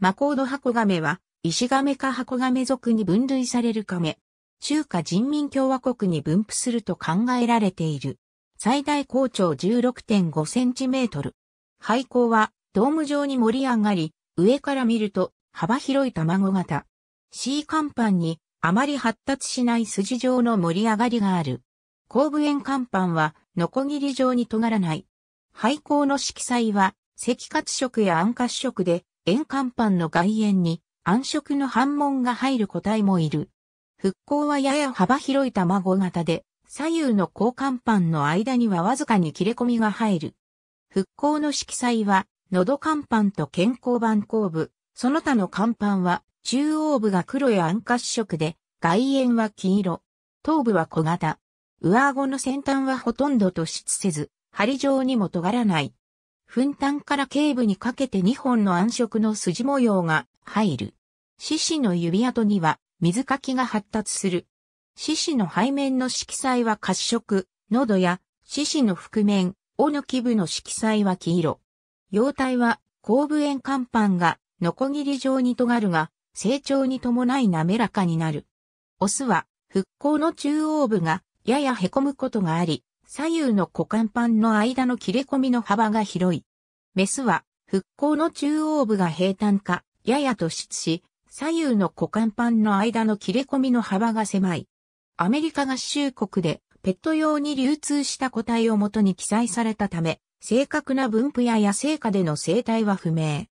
マコードハコガメは、石ガメかハコガメ属に分類されるカメ。中華人民共和国に分布すると考えられている。最大高長16.5センチメートル。廃校はドーム状に盛り上がり、上から見ると幅広い卵型。C 甲板にあまり発達しない筋状の盛り上がりがある。後部円甲板はノコギリ状に尖らない。廃校の色彩は赤褐色や暗褐色で円甲板の外縁に暗色の反紋が入る個体もいる。復興はやや幅広い卵型で、左右の交換板の間にはわずかに切れ込みが入る。復興の色彩は、喉乾板と健康板後部、その他の乾板は、中央部が黒や暗褐色で、外縁は黄色。頭部は小型。上顎の先端はほとんど突出せず、針状にも尖らない。粉担から頸部にかけて2本の暗色の筋模様が入る。獅子の指跡には水かきが発達する。獅子の背面の色彩は褐色、喉や獅子の覆面、尾の基部の色彩は黄色。様体は後部円甲板がノコギリ状に尖るが、成長に伴い滑らかになる。オスは、復興の中央部がやや凹むことがあり、左右の股間板の間の切れ込みの幅が広い。メスは、復興の中央部が平坦化、やや突出し、左右の股間板の間の切れ込みの幅が狭い。アメリカ合衆国でペット用に流通した個体をもとに記載されたため、正確な分布や野生下での生態は不明。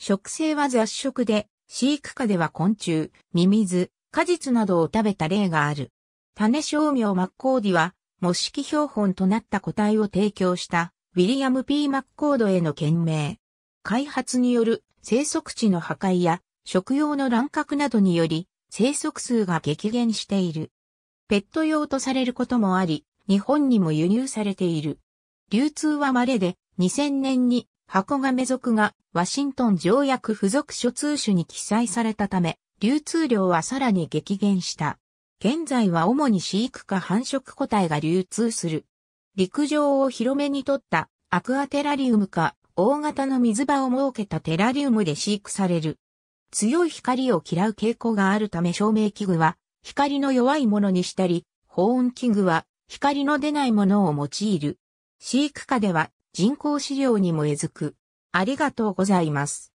食性は雑食で、飼育下では昆虫、ミミズ、果実などを食べた例がある。種商名マッコーディは、模式標本となった個体を提供したウィリアム・ P・ マッコードへの件名。開発による生息地の破壊や食用の乱獲などにより生息数が激減している。ペット用とされることもあり、日本にも輸入されている。流通は稀で2000年に箱亀属がワシントン条約付属諸通種に記載されたため、流通量はさらに激減した。現在は主に飼育か繁殖個体が流通する。陸上を広めにとったアクアテラリウムか大型の水場を設けたテラリウムで飼育される。強い光を嫌う傾向があるため照明器具は光の弱いものにしたり、保温器具は光の出ないものを用いる。飼育下では人工飼料にもえずく。ありがとうございます。